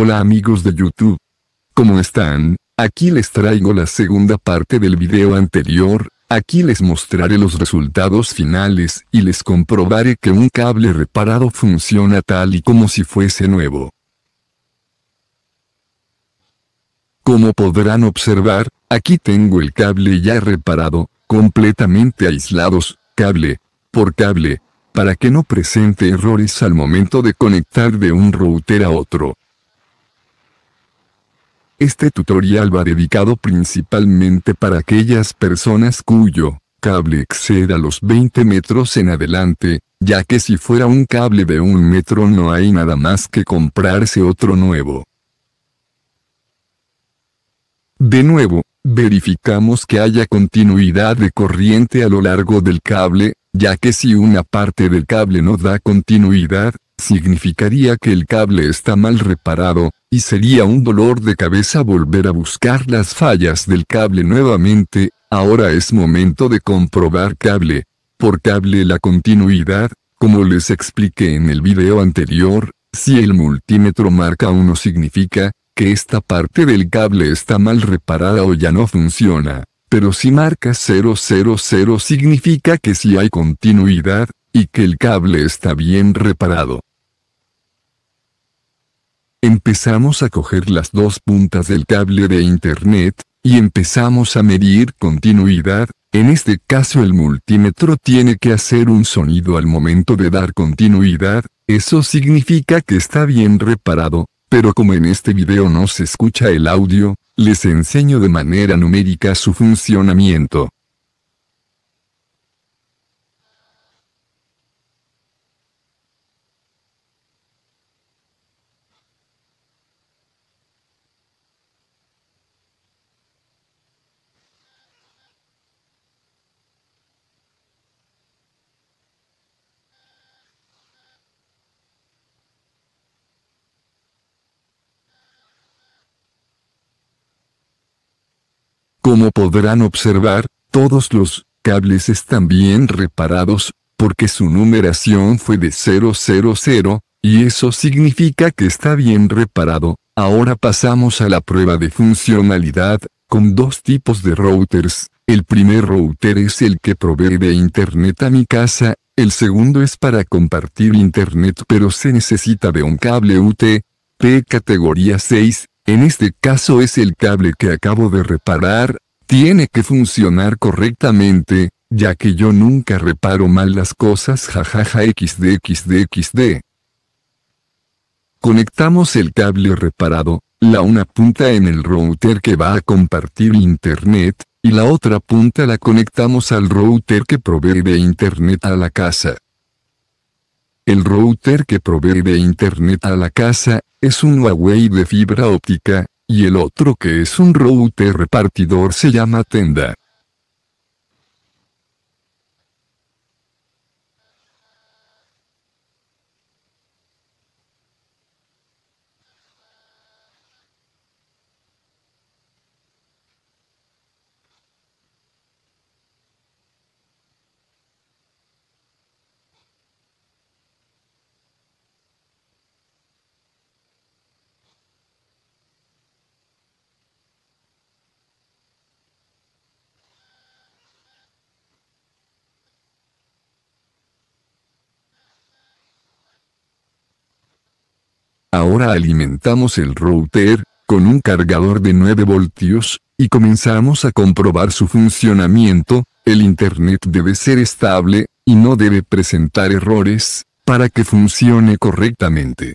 Hola amigos de YouTube. ¿Cómo están? Aquí les traigo la segunda parte del video anterior, aquí les mostraré los resultados finales y les comprobaré que un cable reparado funciona tal y como si fuese nuevo. Como podrán observar, aquí tengo el cable ya reparado, completamente aislados, cable por cable, para que no presente errores al momento de conectar de un router a otro. Este tutorial va dedicado principalmente para aquellas personas cuyo cable exceda los 20 metros en adelante, ya que si fuera un cable de un metro no hay nada más que comprarse otro nuevo. De nuevo, verificamos que haya continuidad de corriente a lo largo del cable, ya que si una parte del cable no da continuidad, significaría que el cable está mal reparado, y sería un dolor de cabeza volver a buscar las fallas del cable nuevamente, ahora es momento de comprobar cable por cable la continuidad, como les expliqué en el video anterior, si el multímetro marca 1 significa que esta parte del cable está mal reparada o ya no funciona, pero si marca 000 significa que si hay continuidad, y que el cable está bien reparado. Empezamos a coger las dos puntas del cable de Internet, y empezamos a medir continuidad, en este caso el multímetro tiene que hacer un sonido al momento de dar continuidad, eso significa que está bien reparado, pero como en este video no se escucha el audio, les enseño de manera numérica su funcionamiento. Como podrán observar, todos los cables están bien reparados, porque su numeración fue de 000, y eso significa que está bien reparado. Ahora pasamos a la prueba de funcionalidad, con dos tipos de routers. El primer router es el que provee de internet a mi casa, el segundo es para compartir internet pero se necesita de un cable UT, categoría 6, en este caso es el cable que acabo de reparar, tiene que funcionar correctamente, ya que yo nunca reparo mal las cosas jajaja xd, Conectamos el cable reparado, la una punta en el router que va a compartir internet, y la otra punta la conectamos al router que provee de internet a la casa. El router que provee de internet a la casa, es un Huawei de fibra óptica, y el otro que es un router repartidor se llama Tenda. Ahora alimentamos el router, con un cargador de 9 voltios, y comenzamos a comprobar su funcionamiento, el Internet debe ser estable, y no debe presentar errores, para que funcione correctamente.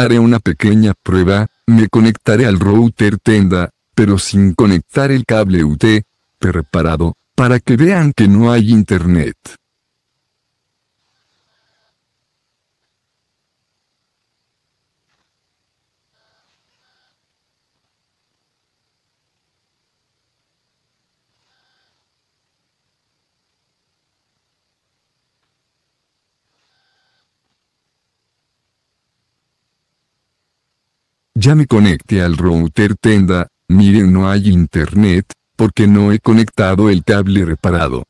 Haré una pequeña prueba, me conectaré al router Tenda, pero sin conectar el cable UT, preparado, para que vean que no hay internet. Ya me conecté al router Tenda, miren no hay internet, porque no he conectado el cable reparado.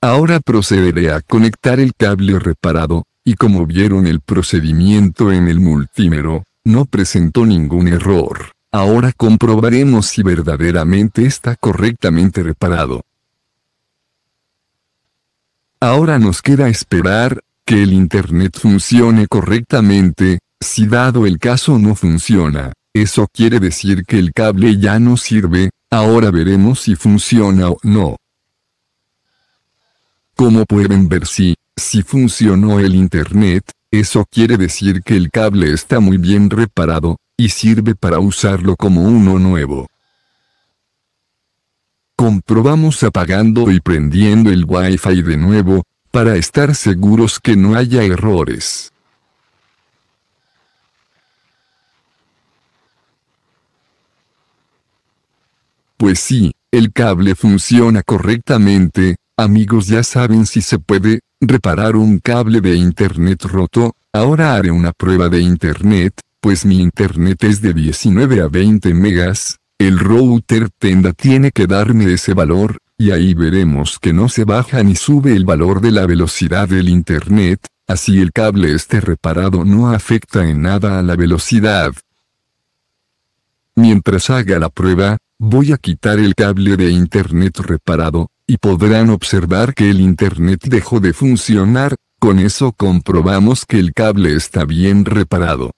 Ahora procederé a conectar el cable reparado, y como vieron el procedimiento en el multímero, no presentó ningún error. Ahora comprobaremos si verdaderamente está correctamente reparado. Ahora nos queda esperar, que el Internet funcione correctamente, si dado el caso no funciona, eso quiere decir que el cable ya no sirve, ahora veremos si funciona o no. Como pueden ver si, si funcionó el Internet, eso quiere decir que el cable está muy bien reparado, y sirve para usarlo como uno nuevo. Comprobamos apagando y prendiendo el Wi-Fi de nuevo, para estar seguros que no haya errores. Pues sí, el cable funciona correctamente, amigos ya saben si se puede, reparar un cable de internet roto, ahora haré una prueba de internet, pues mi internet es de 19 a 20 megas, el router Tenda tiene que darme ese valor, y ahí veremos que no se baja ni sube el valor de la velocidad del internet, así el cable esté reparado no afecta en nada a la velocidad. Mientras haga la prueba, voy a quitar el cable de internet reparado, y podrán observar que el internet dejó de funcionar, con eso comprobamos que el cable está bien reparado.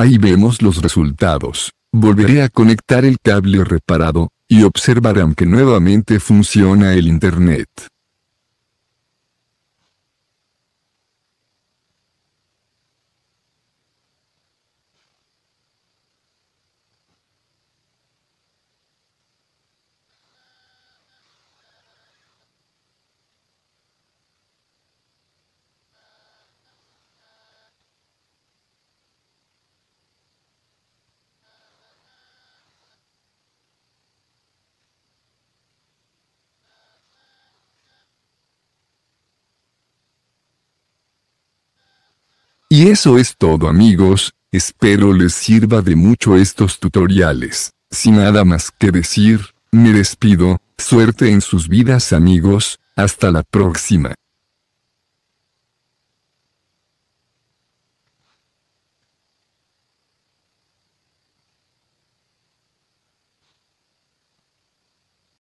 Ahí vemos los resultados. Volveré a conectar el cable reparado, y observarán que nuevamente funciona el Internet. Y eso es todo amigos, espero les sirva de mucho estos tutoriales. Sin nada más que decir, me despido, suerte en sus vidas amigos, hasta la próxima.